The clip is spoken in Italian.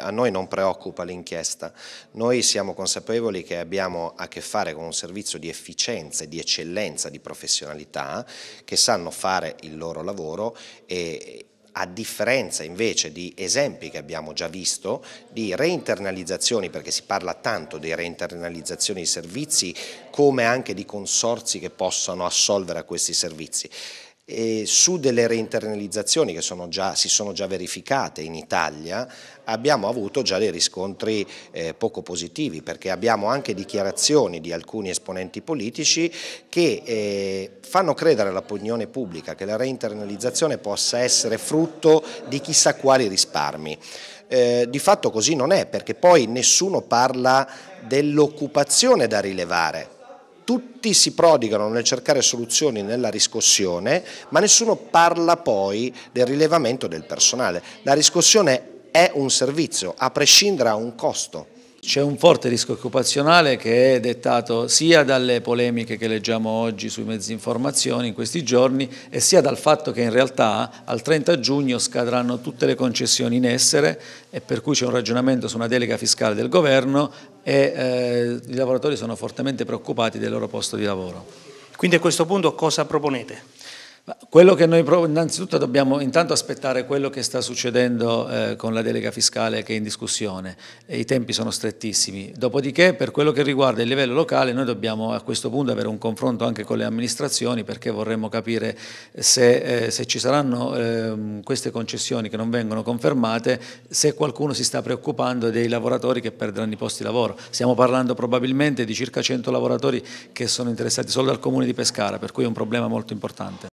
A noi non preoccupa l'inchiesta, noi siamo consapevoli che abbiamo a che fare con un servizio di efficienza, di eccellenza, di professionalità che sanno fare il loro lavoro e a differenza invece di esempi che abbiamo già visto di reinternalizzazioni, perché si parla tanto di reinternalizzazioni di servizi come anche di consorzi che possano assolvere a questi servizi. E su delle reinternalizzazioni che sono già, si sono già verificate in Italia abbiamo avuto già dei riscontri eh, poco positivi perché abbiamo anche dichiarazioni di alcuni esponenti politici che eh, fanno credere all'opinione pubblica che la reinternalizzazione possa essere frutto di chissà quali risparmi. Eh, di fatto così non è perché poi nessuno parla dell'occupazione da rilevare tutti si prodigano nel cercare soluzioni nella riscossione, ma nessuno parla poi del rilevamento del personale. La riscossione è un servizio, a prescindere da un costo. C'è un forte rischio occupazionale che è dettato sia dalle polemiche che leggiamo oggi sui mezzi di informazione in questi giorni e sia dal fatto che in realtà al 30 giugno scadranno tutte le concessioni in essere e per cui c'è un ragionamento su una delega fiscale del governo e eh, i lavoratori sono fortemente preoccupati del loro posto di lavoro. Quindi a questo punto cosa proponete? Ma quello che noi innanzitutto dobbiamo intanto aspettare quello che sta succedendo eh, con la delega fiscale che è in discussione, e i tempi sono strettissimi, dopodiché per quello che riguarda il livello locale noi dobbiamo a questo punto avere un confronto anche con le amministrazioni perché vorremmo capire se, eh, se ci saranno eh, queste concessioni che non vengono confermate, se qualcuno si sta preoccupando dei lavoratori che perderanno i posti di lavoro. Stiamo parlando probabilmente di circa 100 lavoratori che sono interessati solo dal comune di Pescara, per cui è un problema molto importante.